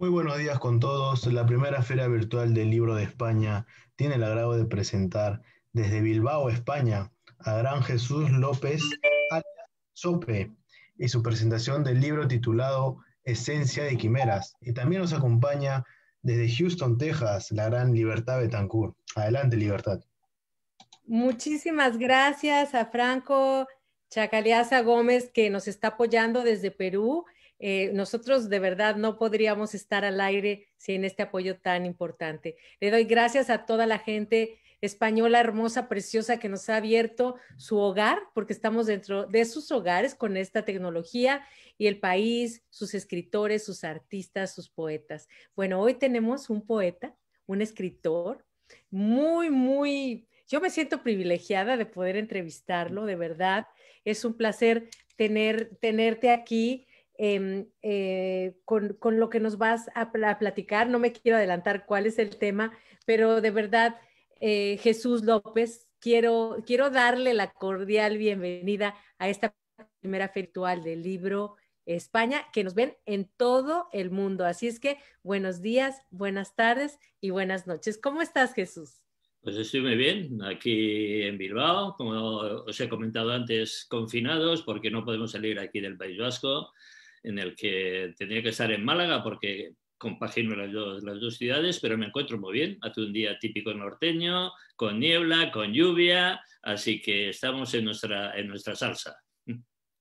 Muy buenos días con todos. La primera Feria Virtual del Libro de España tiene el agrado de presentar desde Bilbao, España, a Gran Jesús López Sope y su presentación del libro titulado Esencia de Quimeras. Y también nos acompaña desde Houston, Texas, la gran Libertad Betancourt. Adelante, Libertad. Muchísimas gracias a Franco Chacaleaza Gómez que nos está apoyando desde Perú eh, nosotros de verdad no podríamos estar al aire sin este apoyo tan importante. Le doy gracias a toda la gente española hermosa, preciosa, que nos ha abierto su hogar, porque estamos dentro de sus hogares con esta tecnología y el país, sus escritores, sus artistas, sus poetas. Bueno, hoy tenemos un poeta, un escritor, muy, muy, yo me siento privilegiada de poder entrevistarlo, de verdad. Es un placer tener, tenerte aquí Em, eh, con, lo que nos vas a, platicar. No me quiero adelantar cuál es el tema, pero de verdad, eh, Jesús López, quiero, quiero darle la cordial bienvenida a esta primera virtual del libro España, que nos ven en todo el mundo. Así es que buenos días, buenas tardes y buenas noches. ¿Cómo estás, Jesús? Pues estoy muy bien, aquí en Bilbao, como os he comentado antes, confinados porque no podemos salir aquí del País Vasco en el que tenía que estar en Málaga porque compagino las dos, las dos ciudades, pero me encuentro muy bien. Hace un día típico norteño, con niebla, con lluvia, así que estamos en nuestra, en nuestra salsa.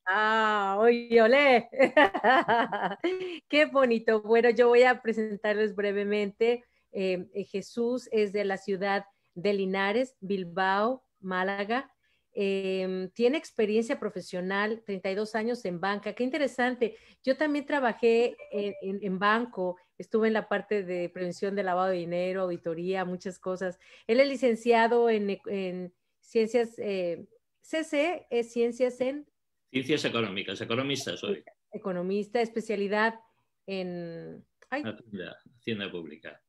Ah, oye, olé. Qué bonito. Bueno, yo voy a presentarles brevemente. Eh, eh, Jesús es de la ciudad de Linares, Bilbao, Málaga, Em, tiene experiencia profesional, 32 años en banca. Qué interesante. Yo también trabajé en, banco, estuve en la parte de prevención de lavado de dinero, auditoría, muchas cosas. Él es licenciado en, ciencias, CC eh, es ciencias en... Ciencias económicas, economista soy. Economista, especialidad en... Hacienda, Pública.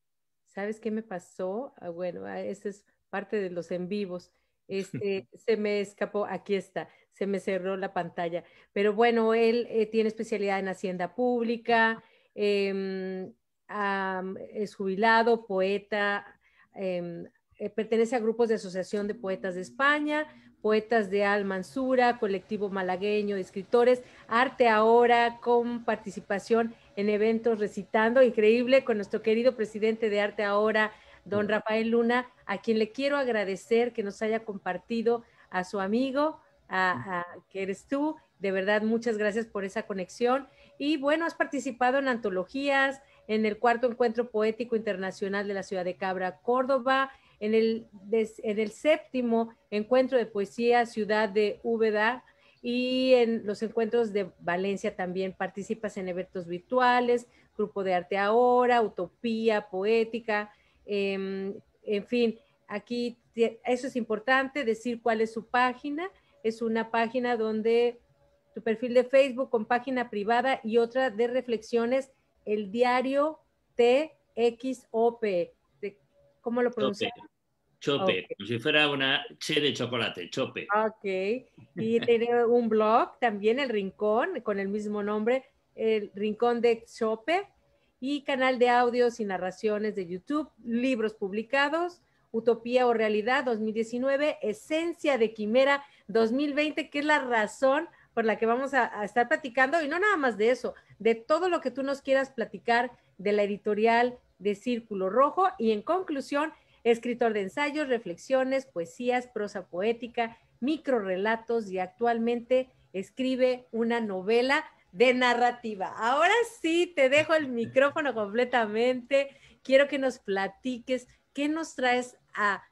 ¿Sabes qué me pasó? Ah, bueno, ah, esa es parte de los en vivos. Este, se me escapó, aquí está, se me cerró la pantalla. Pero bueno, él eh, tiene especialidad en Hacienda Pública, em, es jubilado, poeta, em, eh, pertenece a grupos de Asociación de Poetas de España, Poetas de Almansura, Colectivo Malagueño, de Escritores, Arte Ahora, con participación en eventos recitando, increíble, con nuestro querido presidente de Arte Ahora, don Rafael Luna, a quien le quiero agradecer que nos haya compartido a su amigo, a, que eres tú. De verdad, muchas gracias por esa conexión. Y bueno, has participado en antologías, en el cuarto encuentro poético internacional de la ciudad de Cabra, Córdoba, en el, séptimo encuentro de poesía ciudad de Úbeda y en los encuentros de Valencia también participas en eventos virtuales, Grupo de Arte Ahora, Utopía Poética, em, en fin, aquí eso es importante, decir cuál es su página. Es una página donde tu perfil de Facebook con página privada y otra de reflexiones, el diario TXOP. ¿Cómo lo pronuncio? Chope, como si fuera una che de chocolate, chope. Ok, y tiene un blog también, El Rincón, con el mismo nombre, El Rincón de Chope, y canal de audios y narraciones de YouTube, libros publicados, Utopía o Realidad 2019, Esencia de Quimera 2020, que es la razón por la que vamos a, estar platicando, y no nada más de eso, de todo lo que tú nos quieras platicar de la editorial de Círculo Rojo, y en conclusión, escritor de ensayos, reflexiones, poesías, prosa poética, relatos, y actualmente escribe una novela de narrativa. Ahora sí, te dejo el micrófono completamente. Quiero que nos platiques qué nos traes a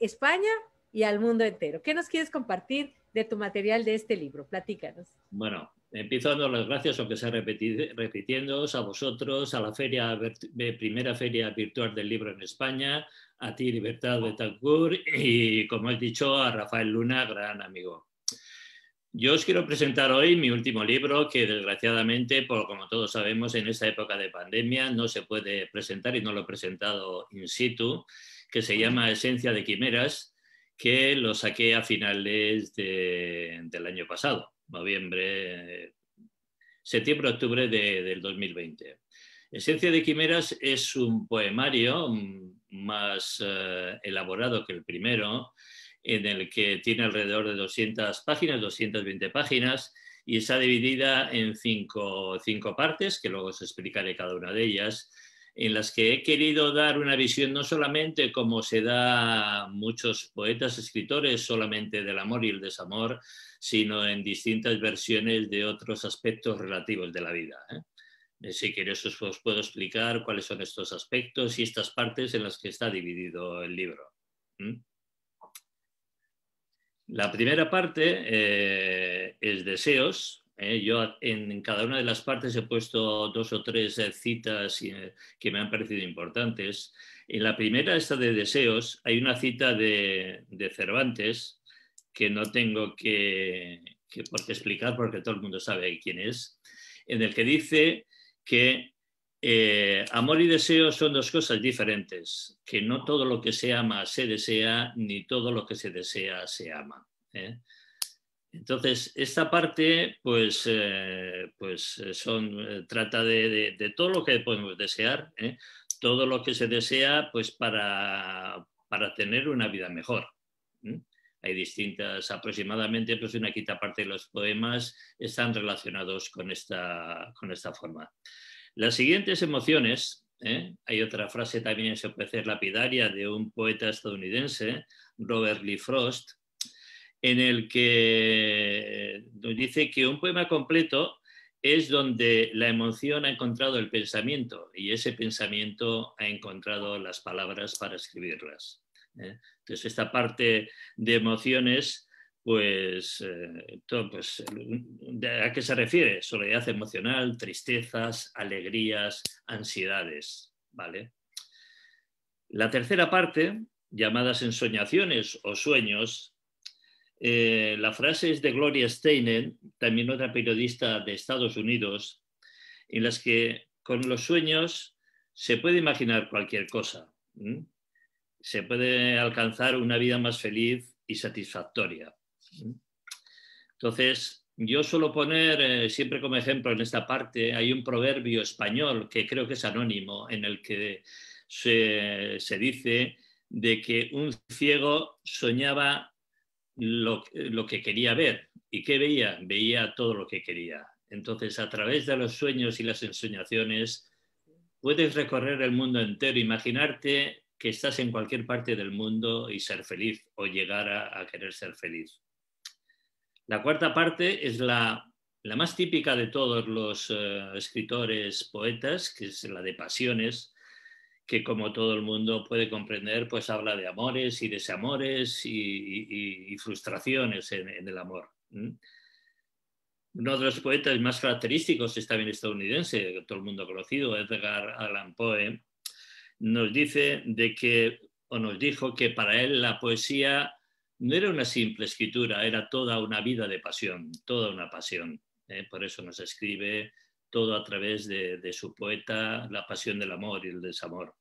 España y al mundo entero. ¿Qué nos quieres compartir de tu material de este libro? Platícanos. Bueno, empiezo dando las gracias, aunque sea repitiendo, a vosotros, a la feria, primera feria virtual del libro en España, a ti, Libertad de Tancur, y como he dicho, a Rafael Luna, gran amigo. Yo os quiero presentar hoy mi último libro que desgraciadamente, por, como todos sabemos, en esta época de pandemia no se puede presentar y no lo he presentado in situ, que se llama Esencia de Quimeras, que lo saqué a finales del año pasado, noviembre, septiembre-octubre del 2020. Esencia de Quimeras es un poemario, más eh, elaborado que el primero, en el que tiene alrededor de 200 páginas, 220 páginas, y está dividida en cinco, cinco partes, que luego os explicaré cada una de ellas, en las que he querido dar una visión no solamente como se da muchos poetas, escritores, solamente del amor y el desamor, sino en distintas versiones de otros aspectos relativos de la vida. ¿eh? Eh, si queréis os, puedo explicar cuáles son estos aspectos y estas partes en las que está dividido el libro. La primera parte eh, es deseos. ¿eh? Yo en cada una de las partes he puesto dos o tres citas que me han parecido importantes. En la primera, esta de deseos, hay una cita de, Cervantes que no tengo que, por explicar porque todo el mundo sabe quién es, en el que dice que eh, amor y deseo son dos cosas diferentes, que no todo lo que se ama se desea, ni todo lo que se desea se ama. ¿eh? Entonces, esta parte, pues, eh, pues son, trata de, todo lo que podemos desear, todo lo que se desea, pues, para, tener una vida mejor hay distintas, aproximadamente pues una quinta parte de los poemas están relacionados con esta, con esta forma. Las siguientes emociones, ¿eh? hay otra frase también, se puede hacer lapidaria, de un poeta estadounidense, Robert Lee Frost, en el que nos dice que un poema completo es donde la emoción ha encontrado el pensamiento y ese pensamiento ha encontrado las palabras para escribirlas. ¿eh? Entonces, esta parte de emociones, pues, eh, pues ¿a qué se refiere? Soledad emocional, tristezas, alegrías, ansiedades, ¿vale? La tercera parte, llamadas ensoñaciones o sueños, eh, la frase es de Gloria Steinem, también otra periodista de Estados Unidos, en las que con los sueños se puede imaginar cualquier cosa se puede alcanzar una vida más feliz y satisfactoria. Entonces, yo suelo poner eh, siempre como ejemplo en esta parte, hay un proverbio español que creo que es anónimo, en el que se, dice de que un ciego soñaba lo, que quería ver. ¿Y qué veía? Veía todo lo que quería. Entonces, a través de los sueños y las ensoñaciones, puedes recorrer el mundo entero, imaginarte que estás en cualquier parte del mundo y ser feliz o llegar a, querer ser feliz. La cuarta parte es la, más típica de todos los eh, escritores poetas, que es la de pasiones, que como todo el mundo puede comprender, pues habla de amores y desamores y, frustraciones en, el amor. Uno de los poetas más característicos es también estadounidense, todo el mundo conocido, Edgar Allan Poe, nos dice de que, o nos dijo que para él la poesía no era una simple escritura, era toda una vida de pasión, toda una pasión. ¿eh? Por eso nos escribe todo a través de, de, su poeta, la pasión del amor y el desamor.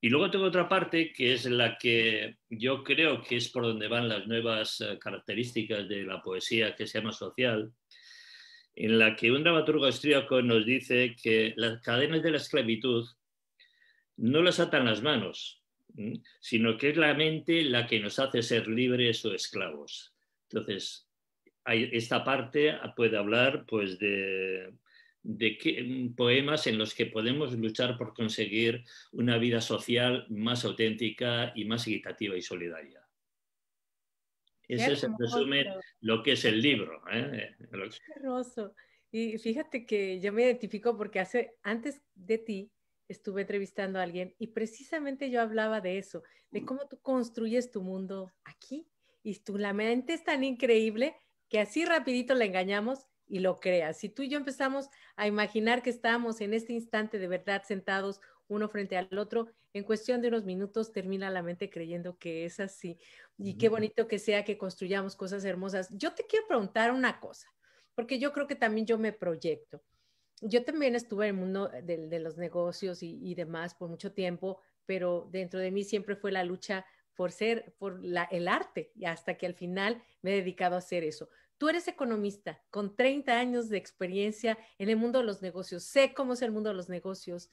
Y luego tengo otra parte que es la que yo creo que es por donde van las nuevas eh, características de la poesía que se llama social, en la que un dramaturgo austríaco nos dice que las cadenas de la esclavitud no las atan las manos, sino que es la mente la que nos hace ser libres o esclavos. Entonces, esta parte puede hablar pues, de, mm, poemas en los que podemos luchar por conseguir una vida social más auténtica y más equitativa y solidaria. Ese es, el resumen, lo que es el libro. ¿eh? hermoso. Y fíjate que yo me identifico porque hace, antes de ti, estuve entrevistando a alguien y precisamente yo hablaba de eso, de mm. cómo tú construyes tu mundo aquí y tu la mente es tan increíble que así rapidito la engañamos y lo creas. Si tú y yo empezamos a imaginar que estamos en este instante de verdad sentados uno frente al otro, en cuestión de unos minutos termina la mente creyendo que es así. Y qué mm. bonito que sea que construyamos cosas hermosas. Yo te quiero preguntar una cosa, porque yo creo que también yo me proyecto yo también estuve en el mundo de, los negocios y, demás por mucho tiempo, pero dentro de mí siempre fue la lucha por ser, por el arte, y hasta que al final me he dedicado a hacer eso. Tú eres economista con 30 años de experiencia en el mundo de los negocios, sé cómo es el mundo de los negocios.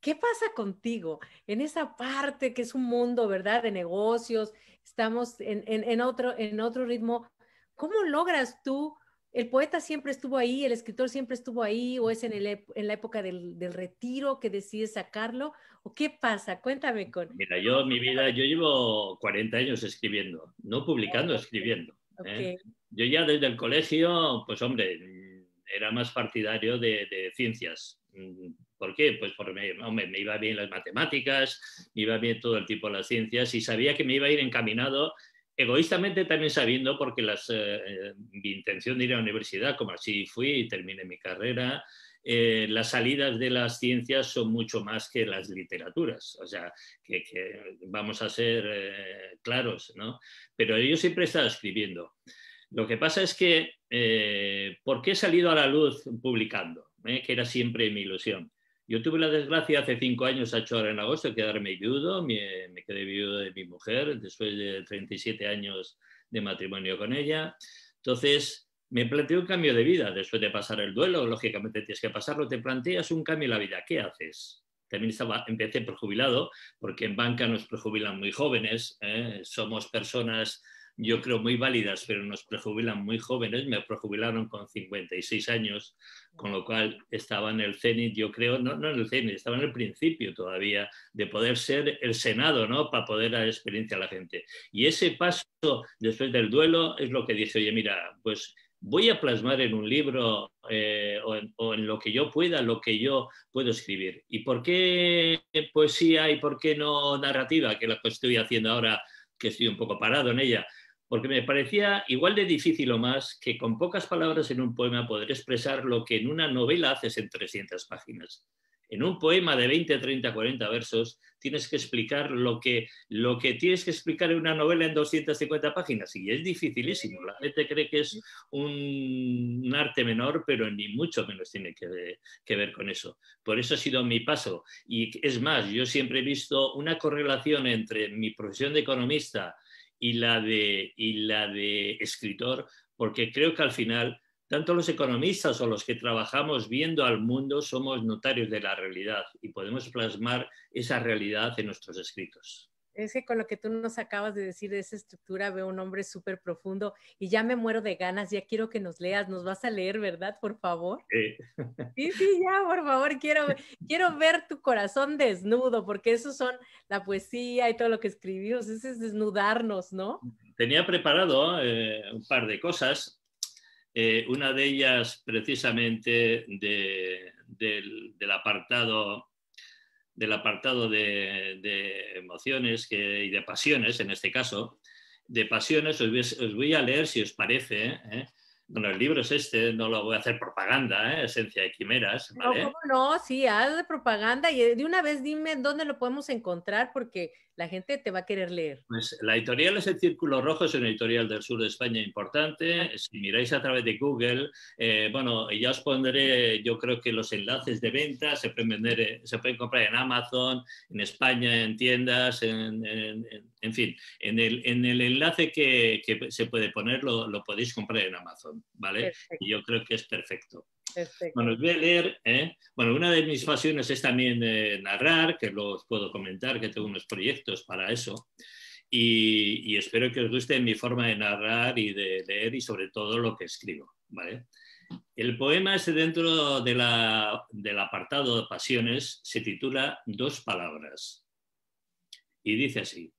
¿Qué pasa contigo en esa parte que es un mundo, verdad, de negocios? Estamos en otro, en otro ritmo. ¿Cómo logras tú el poeta siempre estuvo ahí, el escritor siempre estuvo ahí, o es en, la época del, retiro que decide sacarlo, o qué pasa? Cuéntame con... Mira, yo mi vida, yo llevo 40 años escribiendo, no publicando, escribiendo. ¿eh? Yo ya desde el colegio, pues hombre, era más partidario de, ciencias. Mm, ¿Por qué? Pues porque me, iba bien las matemáticas, me iba bien todo el tipo de las ciencias y sabía que me iba a ir encaminado egoístamente también sabiendo, porque las, eh, eh, mi intención de ir a la universidad, como así fui y terminé mi carrera, eh, las salidas de las ciencias son mucho más que las literaturas, o sea, que, vamos a ser claros, ¿no? Pero yo siempre he estado escribiendo. Lo que pasa es que, ¿por qué he salido a la luz publicando? que era siempre mi ilusión. Yo tuve la desgracia hace cinco años, a horas en agosto, de quedarme viudo. Me, quedé viudo de mi mujer después de 37 años de matrimonio con ella. Entonces, me planteé un cambio de vida. Después de pasar el duelo, lógicamente tienes que pasarlo, te planteas un cambio en la vida. ¿Qué haces? También estaba, empecé prejubilado, porque en banca nos prejubilan muy jóvenes. ¿eh? Somos personas yo creo, muy válidas, pero nos prejubilan muy jóvenes. Me prejubilaron con 56 años, con lo cual estaba en el cenit, yo creo, no, en el cenit, estaba en el principio todavía de poder ser el Senado, ¿no? Para poder dar experiencia a la gente. Y ese paso después del duelo es lo que dice, oye, mira, pues voy a plasmar en un libro eh, o, en, lo que yo pueda, lo que yo puedo escribir. ¿Y por qué poesía y por qué no narrativa, que es lo que estoy haciendo ahora, que estoy un poco parado en ella? porque me parecía igual de difícil o más que con pocas palabras en un poema poder expresar lo que en una novela haces en 300 páginas. En un poema de 20, 30, 40 versos tienes que explicar lo que, lo que tienes que explicar en una novela en 250 páginas y es dificilísimo. ¿eh? La gente cree que es un, arte menor, pero ni mucho menos tiene que ver con eso. Por eso ha sido mi paso. Y es más, yo siempre he visto una correlación entre mi profesión de economista, y la de, escritor, porque creo que al final tanto los economistas o los que trabajamos viendo al mundo somos notarios de la realidad y podemos plasmar esa realidad en nuestros escritos. Es que con lo que tú nos acabas de decir de esa estructura veo un hombre súper profundo y ya me muero de ganas, ya quiero que nos leas, nos vas a leer, ¿verdad? Por favor. Sí, sí, ya, por favor, quiero, quiero ver tu corazón desnudo, porque eso son la poesía y todo lo que escribimos, eso es desnudarnos, ¿no? Tenía preparado eh, un par de cosas, eh, una de ellas precisamente del apartado del apartado de, emociones y de pasiones, en este caso, de pasiones, os voy, a leer si os parece. ¿eh? Bueno, el libro es este, no lo voy a hacer propaganda, ¿eh? Esencia de Quimeras. No, ¿cómo no? Sí, haz de propaganda y de una vez dime dónde lo podemos encontrar porque la gente te va a querer leer. Pues la editorial es el Círculo Rojo, es una editorial del sur de España importante. Si miráis a través de Google, eh, bueno, ya os pondré, yo creo que los enlaces de venta se pueden vender, eh, se pueden comprar en Amazon, en España, en tiendas, en, fin, en el, en el enlace que, se puede poner lo, podéis comprar en Amazon, ¿vale? Y yo creo que es perfecto. Bueno, os voy a leer. ¿eh? Bueno, una de mis pasiones es también narrar, que los puedo comentar, que tengo unos proyectos para eso. Y, espero que os guste mi forma de narrar y de leer y sobre todo lo que escribo. ¿vale? El poema es dentro de la, del apartado de pasiones se titula Dos palabras y dice así.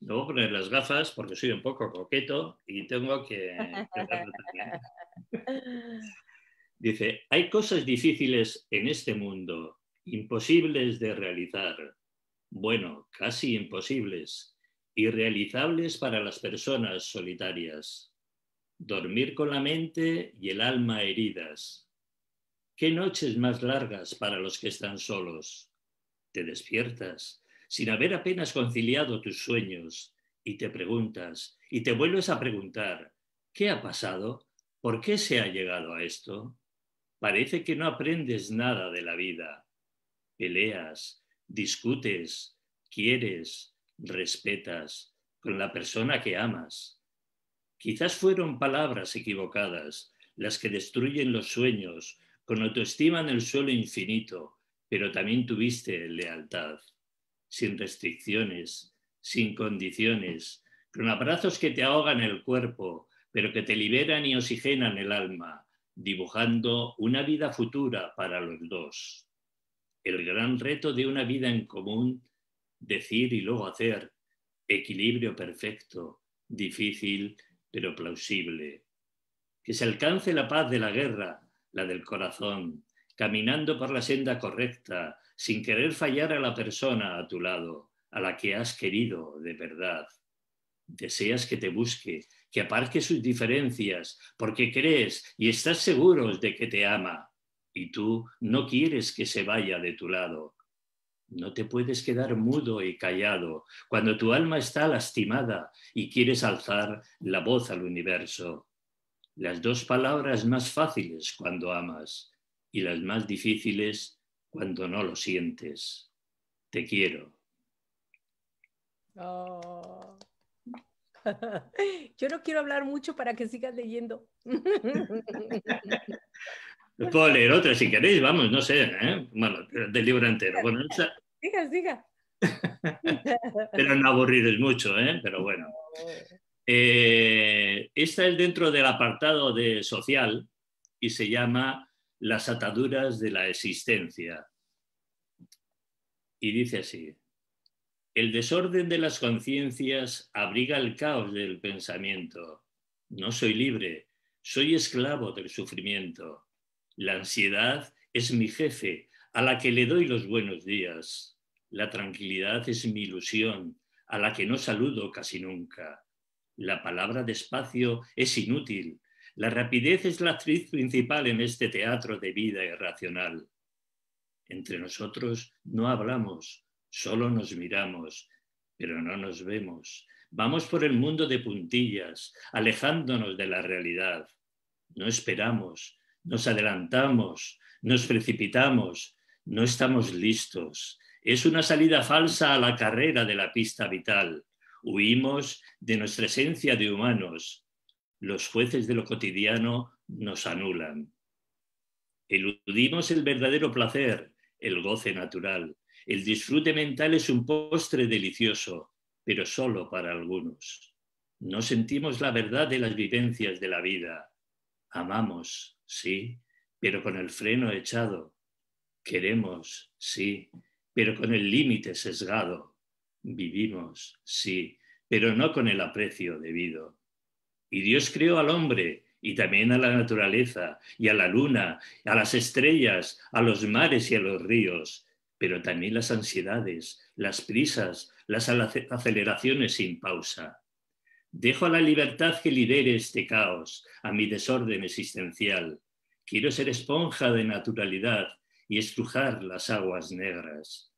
No voy a poner las gafas porque soy un poco coqueto y tengo que... Dice, hay cosas difíciles en este mundo, imposibles de realizar, bueno, casi imposibles, irrealizables para las personas solitarias. Dormir con la mente y el alma heridas. ¿Qué noches más largas para los que están solos? Te despiertas sin haber apenas conciliado tus sueños y te preguntas y te vuelves a preguntar, ¿qué ha pasado? ¿Por qué se ha llegado a esto? Parece que no aprendes nada de la vida. Peleas, discutes, quieres, respetas con la persona que amas. Quizás fueron palabras equivocadas las que destruyen los sueños, con autoestima en el suelo infinito, pero también tuviste lealtad, sin restricciones, sin condiciones, con abrazos que te ahogan el cuerpo, pero que te liberan y oxigenan el alma, dibujando una vida futura para los dos. El gran reto de una vida en común, decir y luego hacer, equilibrio perfecto, difícil pero plausible. Que se alcance la paz de la guerra, la del corazón, caminando por la senda correcta, sin querer fallar a la persona a tu lado, a la que has querido de verdad. Deseas que te busque, que aparque sus diferencias, porque crees y estás seguro de que te ama, y tú no quieres que se vaya de tu lado. No te puedes quedar mudo y callado cuando tu alma está lastimada y quieres alzar la voz al universo. Las dos palabras más fáciles cuando amas y las más difíciles cuando no lo sientes. Te quiero. Oh. Yo no quiero hablar mucho para que sigas leyendo. puedo leer otra si queréis, vamos, no sé, ¿eh? bueno, del libro entero. Bueno, Diga, Pero no aburridos mucho, ¿eh? pero bueno. está eh, esta es dentro del apartado de social y se llama Las ataduras de la existencia. Y dice así, el desorden de las conciencias abriga el caos del pensamiento. No soy libre, soy esclavo del sufrimiento. La ansiedad es mi jefe, a la que le doy los buenos días. La tranquilidad es mi ilusión, a la que no saludo casi nunca. La palabra despacio es inútil. La rapidez es la actriz principal en este teatro de vida irracional. Entre nosotros no hablamos, Solo nos miramos, pero no nos vemos. Vamos por el mundo de puntillas, alejándonos de la realidad. No esperamos, nos adelantamos, nos precipitamos, no estamos listos. Es una salida falsa a la carrera de la pista vital. Huimos de nuestra esencia de humanos. Los jueces de lo cotidiano nos anulan. Eludimos el verdadero placer, el goce natural. El disfrute mental es un postre delicioso, pero solo para algunos. No sentimos la verdad de las vivencias de la vida. Amamos, sí, pero con el freno echado. Queremos, sí, pero con el límite sesgado. Vivimos, sí, pero no con el aprecio debido. Y Dios creó al hombre y también a la naturaleza y a la luna, a las estrellas, a los mares y a los ríos, pero también las ansiedades, las prisas, las aceleraciones sin pausa. Dejo a la libertad que lidere este caos, a mi desorden existencial. Quiero ser esponja de naturalidad y estrujar las aguas negras.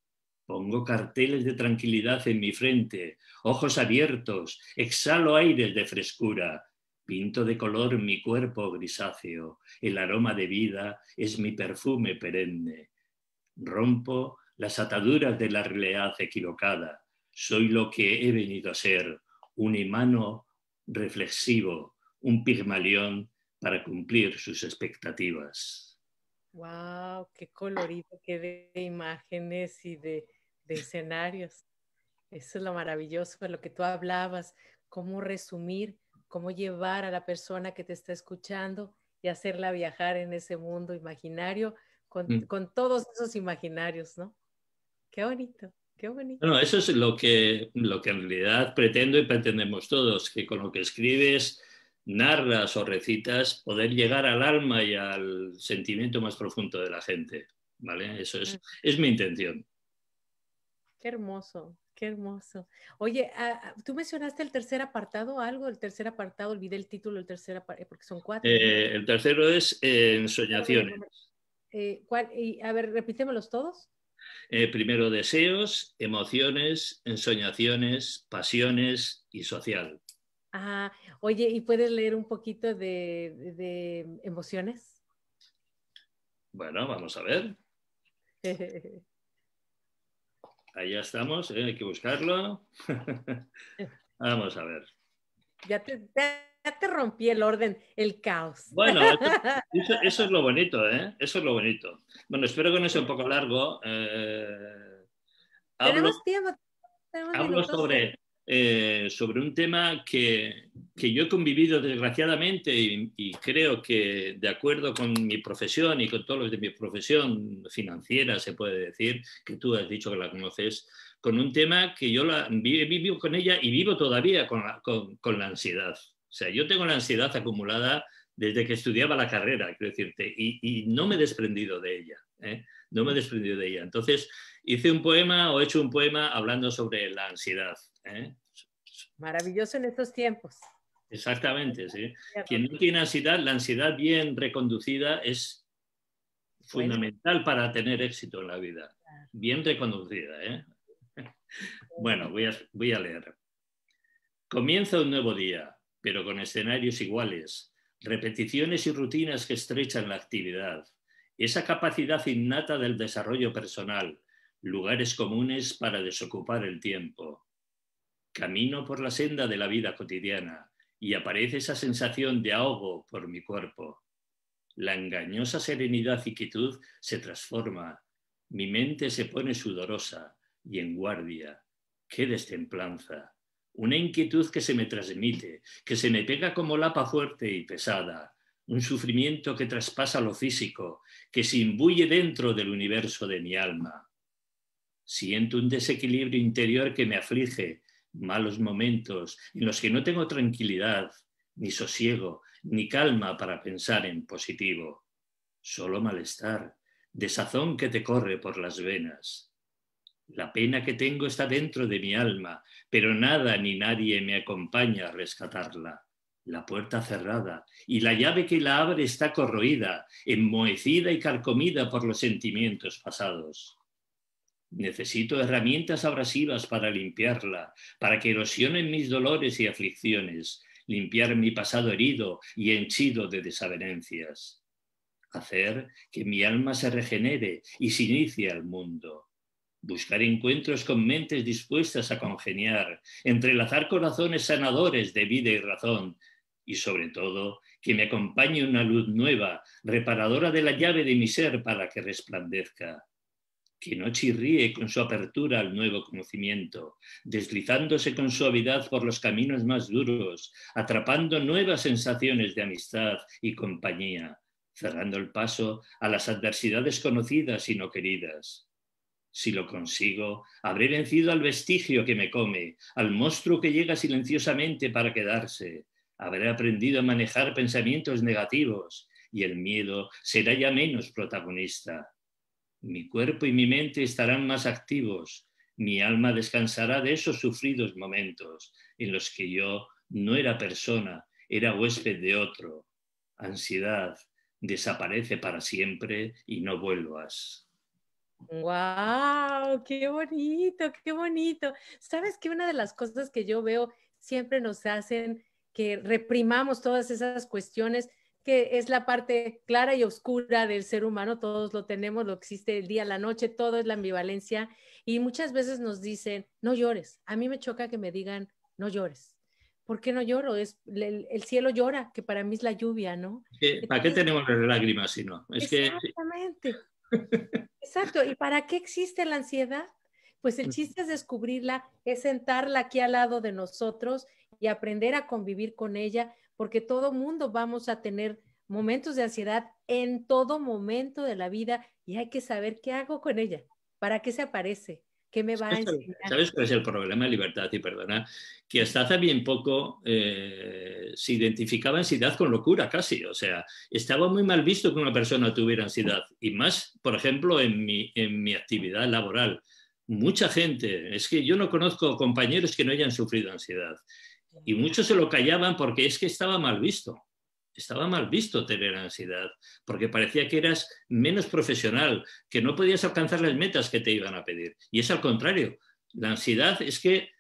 Pongo carteles de tranquilidad en mi frente, ojos abiertos, exhalo aires de frescura, pinto de color mi cuerpo grisáceo, el aroma de vida es mi perfume perenne, rompo las ataduras de la realidad equivocada. Soy lo que he venido a ser, un imano reflexivo, un pigmalión para cumplir sus expectativas. ¡Wow! ¡Qué colorido! ¡Qué de imágenes y de escenarios! Eso es lo maravilloso de lo que tú hablabas, cómo resumir, cómo llevar a la persona que te está escuchando y hacerla viajar en ese mundo imaginario Mm. con, todos esos imaginarios, ¿no? Qué bonito. Qué bonito. eso es lo que, lo que en realidad pretendo y pretendemos todos, que con lo que escribes, narras o recitas, poder llegar al alma y al sentimiento más profundo de la gente. ¿Vale? Eso es, mm. mi intención. Qué hermoso, qué hermoso. Oye, ah, ah, tú mencionaste el tercer apartado, algo, el tercer apartado, olvidé el título, el tercer eh, porque son cuatro. Eh, el tercero es en eh, Ensoñaciones. Eh, a ver, repitémoslos todos. Eh, primero, deseos, emociones, ensoñaciones, pasiones y social. Ah, oye, ¿y puedes leer un poquito de, emociones? Bueno, vamos a ver. ya estamos, eh, hay que buscarlo. vamos a ver. Ya te, ya te rompí el orden, el caos. Bueno, eso, es lo bonito, ¿eh? Eso es lo bonito. Bueno, espero que no sea un poco largo. Eh, tenemos tiempo. hablo sobre, ¿eh? Eh, sobre un tema que, yo he convivido desgraciadamente y, creo que de acuerdo con mi profesión y con todos los de mi profesión financiera, se puede decir, que tú has dicho que la conoces, con un tema que yo la, vivido con ella y vivo todavía con, con la ansiedad o sea, yo tengo la ansiedad acumulada desde que estudiaba la carrera, quiero decirte, y, no me he desprendido de ella. ¿eh? No me he desprendido de ella. Entonces, hice un poema o he hecho un poema hablando sobre la ansiedad. ¿eh? Maravilloso en estos tiempos. Exactamente, sí. Quien no tiene ansiedad, la ansiedad bien reconducida es fundamental para tener éxito en la vida. Bien reconducida, ¿eh? Bueno, voy a leer. Comienza un nuevo día pero con escenarios iguales, repeticiones y rutinas que estrechan la actividad, esa capacidad innata del desarrollo personal, lugares comunes para desocupar el tiempo. Camino por la senda de la vida cotidiana y aparece esa sensación de ahogo por mi cuerpo. La engañosa serenidad y quietud se transforma. Mi mente se pone sudorosa y en guardia. ¡Qué destemplanza! una inquietud que se me transmite, que se me pega como lapa fuerte y pesada, un sufrimiento que traspasa lo físico, que se imbuye dentro del universo de mi alma. Siento un desequilibrio interior que me aflige, malos momentos en los que no tengo tranquilidad, ni sosiego, ni calma para pensar en positivo, solo malestar, desazón que te corre por las venas. La pena que tengo está dentro de mi alma, pero nada ni nadie me acompaña a rescatarla. La puerta cerrada y la llave que la abre está corroída, enmohecida y carcomida por los sentimientos pasados. Necesito herramientas abrasivas para limpiarla, para que erosionen mis dolores y aflicciones, limpiar mi pasado herido y henchido de desavenencias. Hacer que mi alma se regenere y se inicie al mundo buscar encuentros con mentes dispuestas a congeniar, entrelazar corazones sanadores de vida y razón, y sobre todo que me acompañe una luz nueva, reparadora de la llave de mi ser para que resplandezca, que no chirríe con su apertura al nuevo conocimiento, deslizándose con suavidad por los caminos más duros, atrapando nuevas sensaciones de amistad y compañía, cerrando el paso a las adversidades conocidas y no queridas si lo consigo, habré vencido al vestigio que me come, al monstruo que llega silenciosamente para quedarse. Habré aprendido a manejar pensamientos negativos y el miedo será ya menos protagonista. Mi cuerpo y mi mente estarán más activos. Mi alma descansará de esos sufridos momentos en los que yo no era persona, era huésped de otro. Ansiedad, desaparece para siempre y no vuelvas. ¡Wow! ¡Qué bonito! ¡Qué bonito! ¿Sabes que una de las cosas que yo veo siempre nos hacen que reprimamos todas esas cuestiones? que es la parte clara y oscura del ser humano, todos lo tenemos, lo existe el día, la noche, todo es la ambivalencia y muchas veces nos dicen, no llores, a mí me choca que me digan, no llores. ¿Por qué no lloro? Es, el, cielo llora, que para mí es la lluvia, ¿no? ¿Para qué tenemos las lágrimas si no? Exactamente. Exacto. ¿Y para qué existe la ansiedad? Pues el chiste es descubrirla, es sentarla aquí al lado de nosotros y aprender a convivir con ella, porque todo mundo vamos a tener momentos de ansiedad en todo momento de la vida y hay que saber qué hago con ella, para qué se aparece me va a ¿Sabes cuál es el problema de libertad? Y perdona, que hasta hace bien poco eh, se identificaba ansiedad con locura casi. O sea, estaba muy mal visto que una persona tuviera ansiedad. Y más, por ejemplo, en mi, en mi actividad laboral. Mucha gente, es que yo no conozco compañeros que no hayan sufrido ansiedad. Y muchos se lo callaban porque es que estaba mal visto estaba mal visto tener ansiedad, porque parecía que eras menos profesional, que no podías alcanzar las metas que te iban a pedir. Y es al contrario, la ansiedad es que,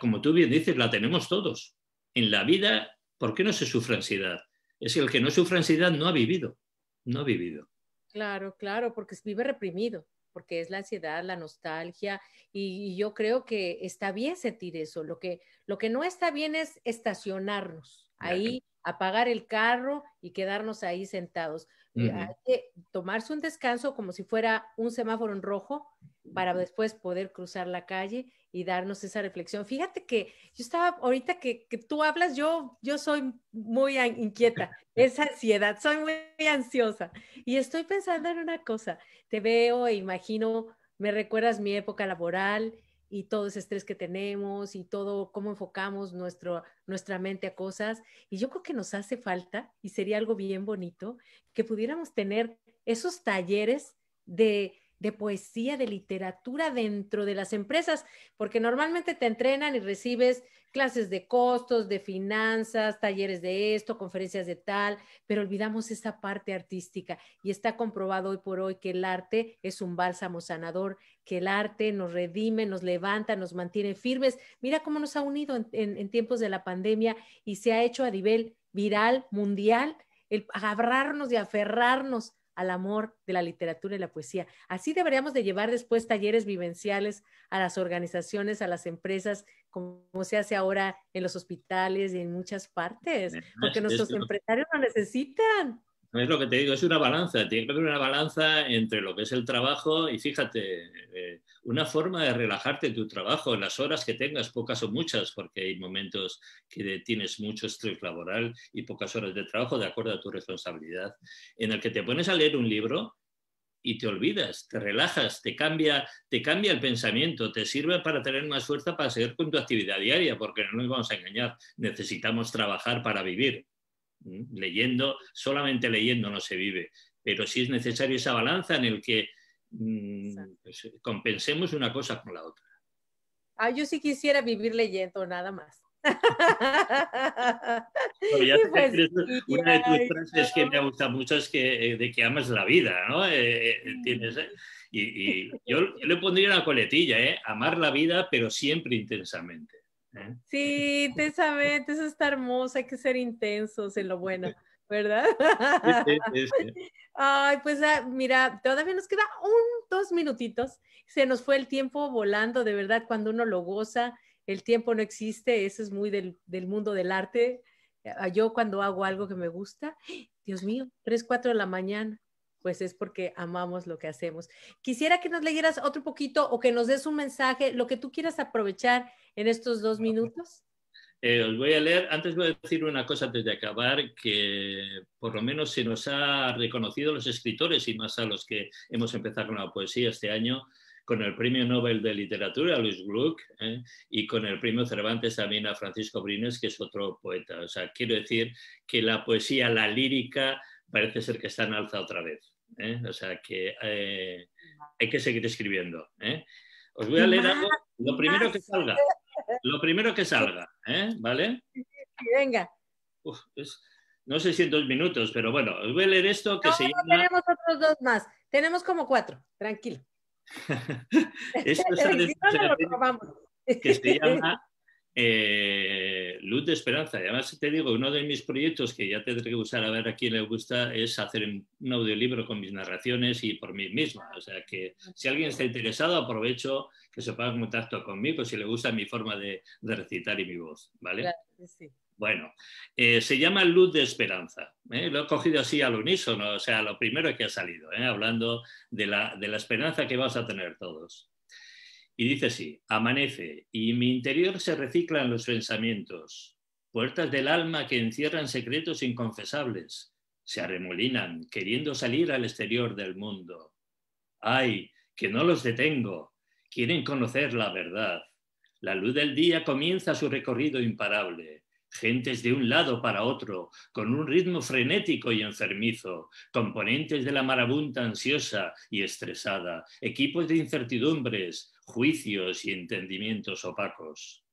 como tú bien dices, la tenemos todos. En la vida, ¿por qué no se sufre ansiedad? Es que el que no sufre ansiedad no ha vivido, no ha vivido. Claro, claro, porque vive reprimido porque es la ansiedad, la nostalgia, y, y, yo creo que está bien sentir eso. Lo que, lo que no está bien es estacionarnos. Ahí apagar el carro y quedarnos ahí sentados. Eh, tomarse un descanso como si fuera un semáforo en rojo para después poder cruzar la calle y darnos esa reflexión. Fíjate que yo estaba, ahorita que, tú hablas, yo, yo soy muy inquieta, es ansiedad, soy muy ansiosa y estoy pensando en una cosa, te veo e imagino, me recuerdas mi época laboral, y todo ese estrés que tenemos y todo cómo enfocamos nuestro, nuestra mente a cosas. Y yo creo que nos hace falta, y sería algo bien bonito, que pudiéramos tener esos talleres de de poesía, de literatura dentro de las empresas, porque normalmente te entrenan y recibes clases de costos, de finanzas, talleres de esto, conferencias de tal, pero olvidamos esa parte artística y está comprobado hoy por hoy que el arte es un bálsamo sanador, que el arte nos redime, nos levanta, nos mantiene firmes. Mira cómo nos ha unido en, tiempos de la pandemia y se ha hecho a nivel viral, mundial, el agarrarnos y aferrarnos al amor de la literatura y la poesía. Así deberíamos de llevar después talleres vivenciales a las organizaciones, a las empresas, como se hace ahora en los hospitales y en muchas partes, porque nuestros empresarios lo necesitan. Es lo que te digo, es una balanza, tiene que haber una balanza entre lo que es el trabajo y fíjate, eh, una forma de relajarte tu trabajo en las horas que tengas, pocas o muchas, porque hay momentos que tienes mucho estrés laboral y pocas horas de trabajo de acuerdo a tu responsabilidad, en el que te pones a leer un libro y te olvidas, te relajas, te cambia, te cambia el pensamiento, te sirve para tener más fuerza para seguir con tu actividad diaria, porque no nos vamos a engañar, necesitamos trabajar para vivir. Leyendo, solamente leyendo no se vive, pero sí es necesaria esa balanza en el que mm, pues, compensemos una cosa con la otra. Ah, yo sí quisiera vivir leyendo, nada más. Pues, una de tus frases que me gusta mucho es que, eh, de que amas la vida, ¿no? Eh, eh, y, yo, le pondría una coletilla, ¿eh? Amar la vida, pero siempre intensamente. ¿Eh? sí Sí, sabes eso está hermosa, hay que ser intensos en lo bueno, ¿verdad? Ay, pues ah, mira, todavía nos queda un, dos minutitos. Se nos fue el tiempo volando, de verdad, cuando uno lo goza, el tiempo no existe, eso es muy del, del mundo del arte. Ah, yo cuando hago algo que me gusta, Dios mío, 3, 4 de la mañana, pues es porque amamos lo que hacemos. Quisiera que nos leyeras otro poquito o que nos des un mensaje, lo que tú quieras aprovechar en estos dos minutos? Eh, os voy a leer, antes voy a decir una cosa antes de acabar, que por lo menos se nos ha reconocido los escritores y más a los que hemos empezado con la poesía este año, con el Premio Nobel de Literatura a Luis Gluck ¿eh? y con el Premio Cervantes también a Francisco Brines, que es otro poeta. O sea, quiero decir que la poesía, la lírica, parece ser que está en alza otra vez. ¿eh? O sea, que hay que seguir escribiendo. Os voy a leer algo, lo primero que salga lo primero que salga, ¿eh? ¿vale? venga. no sé si en dos minutos, pero bueno, voy a leer esto que se llama... tenemos otros dos más, tenemos como cuatro, tranquilo. esto es de... que se llama eh, Luz de Esperanza. Y además te digo, uno de mis proyectos que ya tendré que usar a ver a quién le gusta es hacer un audiolibro con mis narraciones y por mí misma. O sea que si alguien está interesado, aprovecho que se ponga en contacto conmigo si le gusta mi forma de, recitar y mi voz, ¿vale? Bueno, eh, se llama Luz de Esperanza. ¿eh? Lo he cogido así al unísono, o sea, lo primero que ha salido, ¿eh? hablando de la, esperanza que vas a tener todos. Y dice así, amanece y mi interior se reciclan los pensamientos, puertas del alma que encierran secretos inconfesables, se arremolinan queriendo salir al exterior del mundo. ¡Ay, que no los detengo! quieren conocer la verdad. La luz del día comienza su recorrido imparable. Gentes de un lado para otro, con un ritmo frenético y enfermizo, componentes de la marabunta ansiosa y estresada, equipos de incertidumbres, juicios y entendimientos opacos.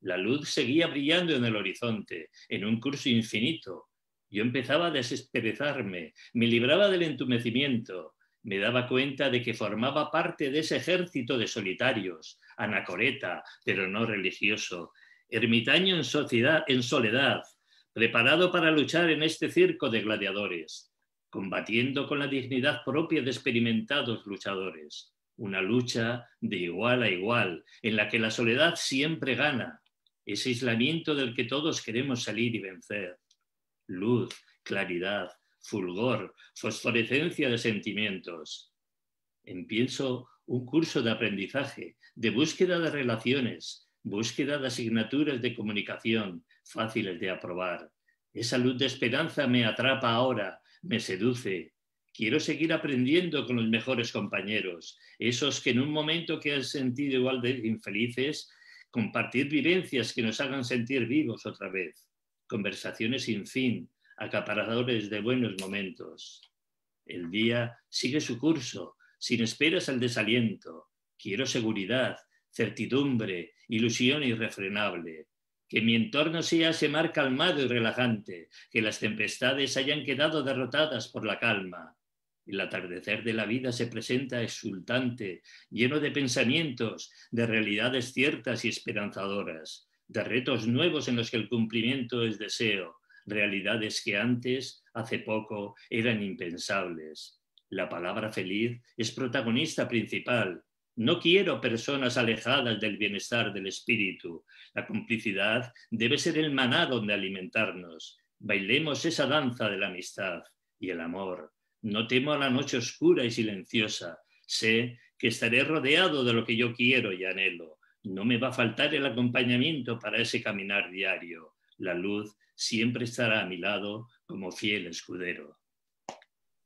La luz seguía brillando en el horizonte, en un curso infinito. Yo empezaba a desesperezarme, me libraba del entumecimiento, me daba cuenta de que formaba parte de ese ejército de solitarios, anacoreta, pero no religioso, ermitaño en, soledad, preparado para luchar en este circo de gladiadores, combatiendo con la dignidad propia de experimentados luchadores. Una lucha de igual a igual, en la que la soledad siempre gana, ese aislamiento del que todos queremos salir y vencer. Luz, claridad, fulgor, fosforescencia de sentimientos. empiezo un curso de aprendizaje, de búsqueda de relaciones, búsqueda de asignaturas de comunicación fáciles de aprobar. Esa luz de esperanza me atrapa ahora, me seduce. Quiero seguir aprendiendo con los mejores compañeros, esos que en un momento que han sentido igual de infelices, compartir vivencias que nos hagan sentir vivos otra vez. Conversaciones sin fin, acaparadores de buenos momentos. El día sigue su curso, sin esperas al desaliento. Quiero seguridad, certidumbre, ilusión irrefrenable. Que mi entorno sea ese mar calmado y relajante, que las tempestades hayan quedado derrotadas por la calma. El atardecer de la vida se presenta exultante, lleno de pensamientos, de realidades ciertas y esperanzadoras, de retos nuevos en los que el cumplimiento es deseo, realidades que antes, hace poco, eran impensables. La palabra feliz es protagonista principal. No quiero personas alejadas del bienestar del espíritu. La complicidad debe ser el maná donde alimentarnos. Bailemos esa danza de la amistad y el amor. No temo a la noche oscura y silenciosa. Sé que estaré rodeado de lo que yo quiero y anhelo. No me va a faltar el acompañamiento para ese caminar diario la luz siempre estará a mi lado como fiel escudero.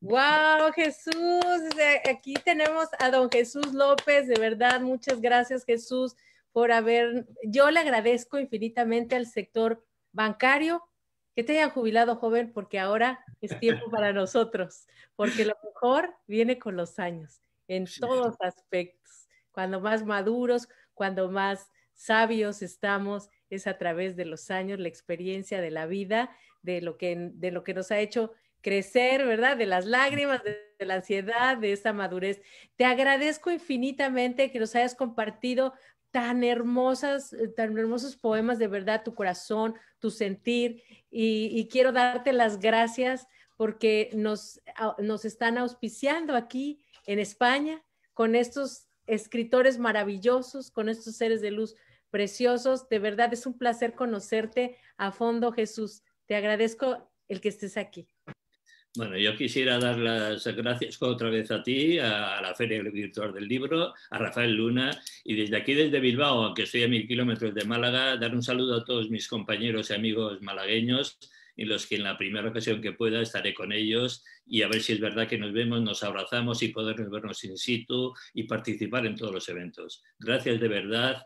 ¡Wow, Jesús! Aquí tenemos a don Jesús López, de verdad, muchas gracias, Jesús, por haber. Yo le agradezco infinitamente al sector bancario que te hayan jubilado, joven, porque ahora es tiempo para nosotros, porque lo mejor viene con los años, en todos aspectos, cuando más maduros, cuando más sabios estamos es a través de los años, la experiencia de la vida, de lo que, de lo que nos ha hecho crecer, ¿verdad? De las lágrimas, de, la ansiedad, de esa madurez. Te agradezco infinitamente que nos hayas compartido tan hermosas, eh, tan hermosos poemas, de verdad, tu corazón, tu sentir, y, y quiero darte las gracias porque nos, ah, nos están auspiciando aquí en España con estos escritores maravillosos, con estos seres de luz preciosos. De verdad es un placer conocerte a fondo, Jesús. Te agradezco el que estés aquí. Bueno, yo quisiera dar las gracias otra vez a ti, a, la Feria Virtual del Libro, a Rafael Luna y desde aquí, desde Bilbao, aunque estoy a mil kilómetros de Málaga, dar un saludo a todos mis compañeros y amigos malagueños y los que en la primera ocasión que pueda estaré con ellos y a ver si es verdad que nos vemos, nos abrazamos y podernos vernos in situ y participar en todos los eventos. Gracias de verdad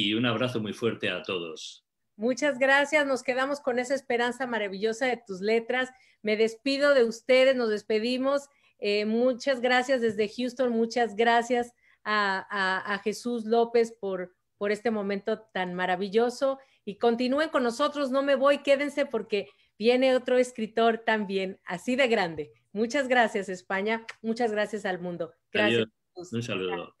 y un abrazo muy fuerte a todos. Muchas gracias, nos quedamos con esa esperanza maravillosa de tus letras. Me despido de ustedes, nos despedimos. Eh, muchas gracias desde Houston, muchas gracias a, Jesús López por, por este momento tan maravilloso y continúen con nosotros, no me voy, quédense porque viene otro escritor también, así de grande. Muchas gracias España, muchas gracias al mundo. Gracias. Un saludo.